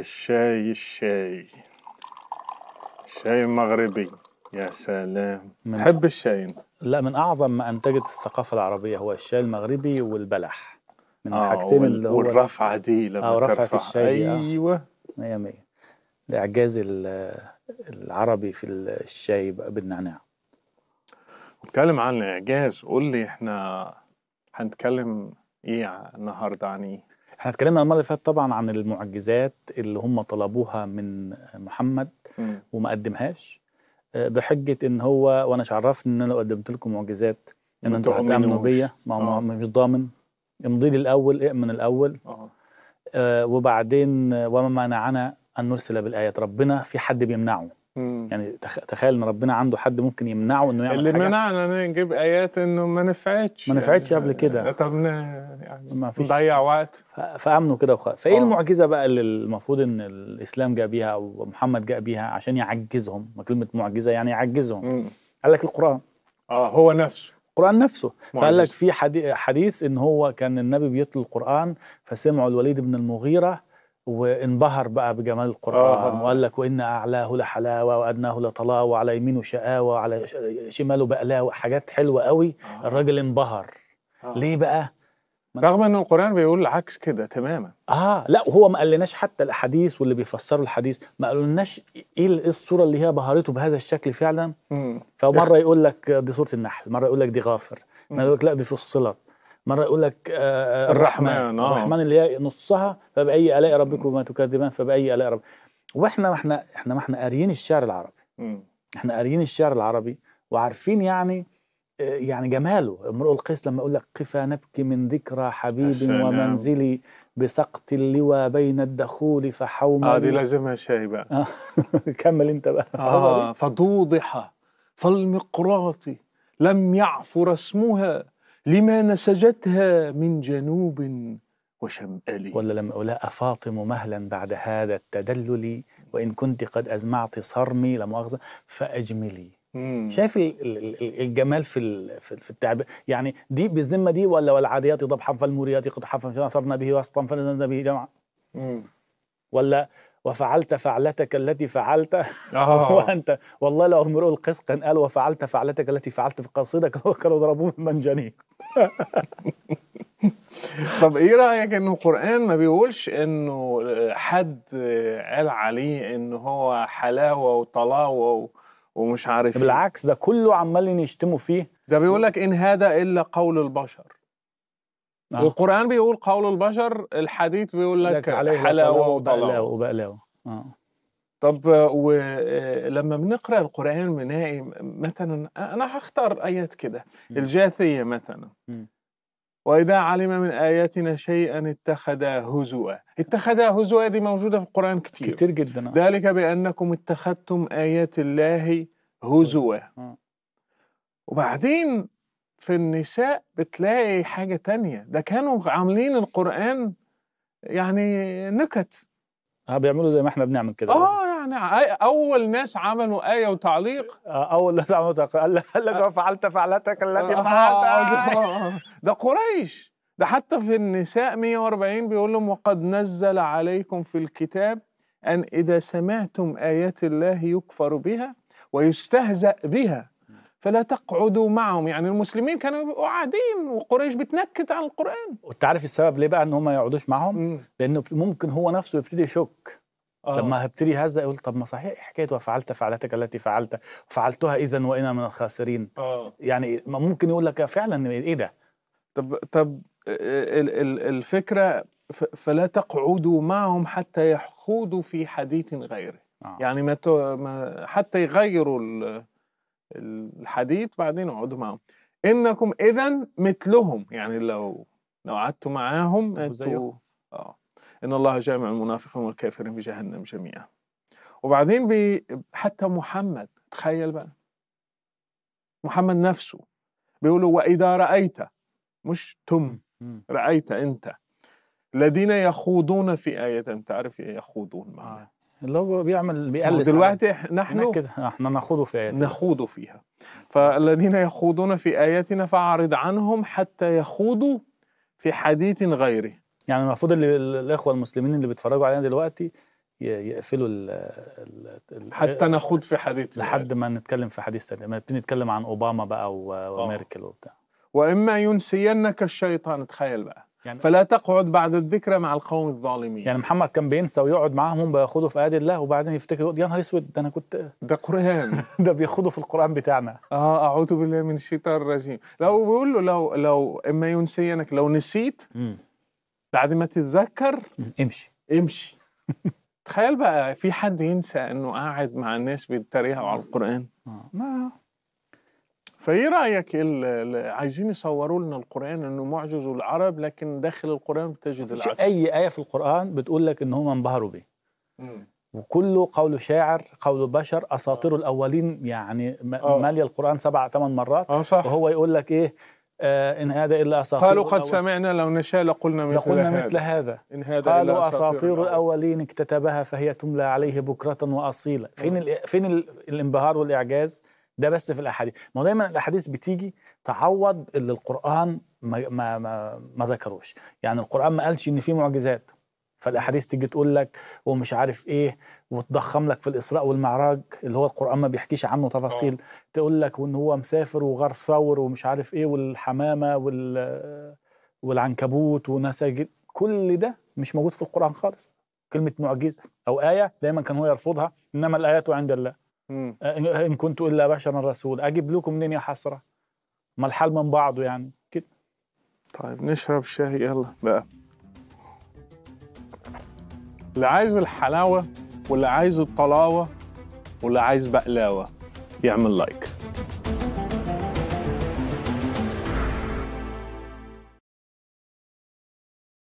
الشاي الشاي الشاي المغربي يا سلام تحب الشاي انت لا من اعظم ما انتجت الثقافه العربيه هو الشاي المغربي والبلح من آه الحاجتين اللي هو والرفعه دي لما آه رفعه الشاي آه. ايوه 100 100 الاعجاز العربي في الشاي بقى بالنعناع نتكلم عن الاعجاز قول لي احنا هنتكلم ايه النهارده عن ايه احنا اتكلمنا المره اللي فاتت طبعا عن المعجزات اللي هم طلبوها من محمد وما قدمهاش آه، بحجه ان هو وانا عرفني ان انا لو قدمت لكم معجزات ان انتوا هتامنوا بيا ما هو آه. مش ضامن امضي لي الاول اؤمن الاول آه. آه وبعدين آه، وما منعنا ان نرسل بالايات ربنا في حد بيمنعه مم. يعني تخيل ان ربنا عنده حد ممكن يمنعه انه يعمل اللي حاجه اللي منعنا نجيب ايات انه ما نفعتش ما نفعتش يعني قبل كده طب يعني ما فيش نضيع وقت فامنوا كده وخلاص فايه أوه. المعجزه بقى اللي المفروض ان الاسلام جاء بيها او محمد جاء بيها عشان يعجزهم ما كلمه معجزه يعني يعجزهم قال لك القران اه هو نفسه القرآن نفسه فقال لك في حديث إن هو كان النبي بيطل القرآن فسمعه الوليد بن المغيرة وانبهر بقى بجمال القرآن آه. وقال لك وإن أعلاه لحلاوة وأدناه لطلاوة وعلى يمينه شقاوة وعلى شماله بقلاوة حاجات حلوة قوي آه. الراجل انبهر آه. ليه بقى؟ رغم ان القران بيقول العكس كده تماما اه لا وهو ما قالناش حتى الاحاديث واللي بيفسروا الحديث ما قالولناش إيه, ايه الصوره اللي هي بهرته بهذا الشكل فعلا مم. فمره يقول لك دي صوره النحل مره يقول لك دي غافر مره يقول لك لا دي فصلت مره يقول لك آه، آه، الرحمن الرحمن, آه. الرحمن اللي هي نصها فباي الاء ربكما تكذبان فباي الاء رب واحنا ما احنا احنا ما احنا قاريين الشعر العربي م. احنا قاريين الشعر العربي وعارفين يعني آه، يعني جماله امرؤ القيس لما يقول لك قفا نبكي من ذكرى حبيب ومنزلي بسقط اللوى بين الدخول فحوملي اه دي لازمها شاي بقى كمل انت بقى اه فتوضح فالمقراط لم يعفر اسمها لما نسجتها من جنوب وشمال ولا لم ألاء فاطم مهلا بعد هذا التدلل وإن كنت قد أزمعت صرمي لمؤاخذة فأجملي مم. شايف الجمال في في التعبير يعني دي بالذمه دي ولا والعاديات ضبحا فالموريات قد حفا فنصرنا به وسطا فنزلنا به جمعا ولا وفعلت فعلتك التي فعلت آه. وانت والله لو امرؤ القس كان قال وفعلت فعلتك التي فعلت في قصيدك وكانوا ضربوه بالمنجنيق طب ايه رايك ان القران ما بيقولش انه حد قال عليه ان هو حلاوه وطلاوه ومش عارف ايه؟ بالعكس ده كله عمالين يشتموا فيه ده بيقول لك ان هذا الا قول البشر آه. القران بيقول قول البشر الحديث بيقول لك, حلاوه وبقلاوه وبقلاوه آه. طب ولما آه، بنقرا القران بنلاقي مثلا انا هختار ايات كده الجاثيه مثلا واذا علم من اياتنا شيئا اتخذ هزوا اتخذ هزوا دي موجوده في القران كتير كتير جدا آه. ذلك بانكم اتخذتم ايات الله هزوا آه. وبعدين في النساء بتلاقي حاجه تانية ده كانوا عاملين القران يعني نكت اه بيعملوا زي ما احنا بنعمل كده اه يعني اول ناس عملوا ايه وتعليق آه، اول ناس عملوا تعليق قال لك آه. فعلت فعلتك التي آه، فعلت ده قريش ده حتى في النساء 140 بيقول لهم وقد نزل عليكم في الكتاب ان اذا سمعتم ايات الله يكفر بها ويستهزأ بها فلا تقعدوا معهم يعني المسلمين كانوا قاعدين وقريش بتنكت على القران وتعرف السبب ليه بقى ان هم ما يقعدوش معهم لانه ممكن هو نفسه يبتدي يشك أوه. لما هبتدي هذا يقول طب ما صحيح إيه حكايه وفعلت فعلتك التي فعلت فعلتها اذا وانا من الخاسرين أوه. يعني ممكن يقول لك فعلا ايه ده طب طب آه، آه، الفكره فلا تقعدوا معهم حتى يخوضوا في حديث غيره آه. يعني ما حتى يغيروا الحديث بعدين اقعدوا معهم انكم اذا مثلهم يعني لو لو قعدتوا معاهم انتوا اه إن الله جامع المنافقين والكافرين في جهنم جميعا وبعدين حتى محمد تخيل بقى محمد نفسه بيقولوا وإذا رأيت مش تم رأيت أنت الذين يخوضون في آية تعرف إيه يخوضون معنا آه. اللي هو بيعمل بيقلص دلوقتي نحن احنا نخوض في آياتنا نخوض فيها فالذين يخوضون في آياتنا فأعرض عنهم حتى يخوضوا في حديث غيره يعني المفروض اللي الاخوه المسلمين اللي بيتفرجوا علينا دلوقتي يقفلوا الـ الـ الـ حتى نخوض في حديث لحد ما نتكلم في حديث تاني ما نتكلم عن اوباما بقى وميركل آه. وبتاع واما ينسينك الشيطان تخيل بقى يعني فلا تقعد بعد الذكرى مع القوم الظالمين يعني محمد كان بينسى ويقعد معاهم بياخدوا في ايات الله وبعدين يفتكر يا نهار اسود ده انا كنت ده قران ده بياخدوا في القران بتاعنا اه اعوذ بالله من الشيطان الرجيم لو بيقول له لو لو اما ينسينك لو نسيت بعد ما تتذكر امشي امشي تخيل بقى في حد ينسى انه قاعد مع الناس بيتريقوا على القران آه، ما فايه رايك عايزين يصوروا لنا القران انه معجز العرب لكن داخل القران بتجد العكس اي ايه في القران بتقول لك ان هم انبهروا بيه وكله قول شاعر قول بشر اساطير آه. الاولين يعني ماليه آه. القران سبع ثمان مرات آه صح. وهو يقول لك ايه آه، إن هذا إلا أساطير قالوا قد سمعنا لو نشاء لقلنا مثل لقلنا هذا مثل هذا إن هذا قالوا إلا أساطير, أساطير الأولين اكتتبها فهي تملى عليه بكرة وأصيلا فين فين الانبهار والإعجاز ده بس في الأحاديث ما دايما الأحاديث بتيجي تعوض اللي القرآن ما ما ما, ما ذكروش يعني القرآن ما قالش إن في معجزات فالاحاديث تيجي تقول لك ومش عارف ايه وتضخم لك في الاسراء والمعراج اللي هو القران ما بيحكيش عنه تفاصيل أوه. تقول لك وان هو مسافر وغار ثور ومش عارف ايه والحمامه وال والعنكبوت ونساجد كل ده مش موجود في القران خالص كلمه معجزه او ايه دايما كان هو يرفضها انما الايات عند الله مم. آه، ان كنت الا بشرا رسول اجيب لكم منين يا حسره ما الحال من بعضه يعني كده طيب نشرب شاي يلا بقى اللي عايز الحلاوه واللي عايز الطلاوه واللي عايز بقلاوه يعمل لايك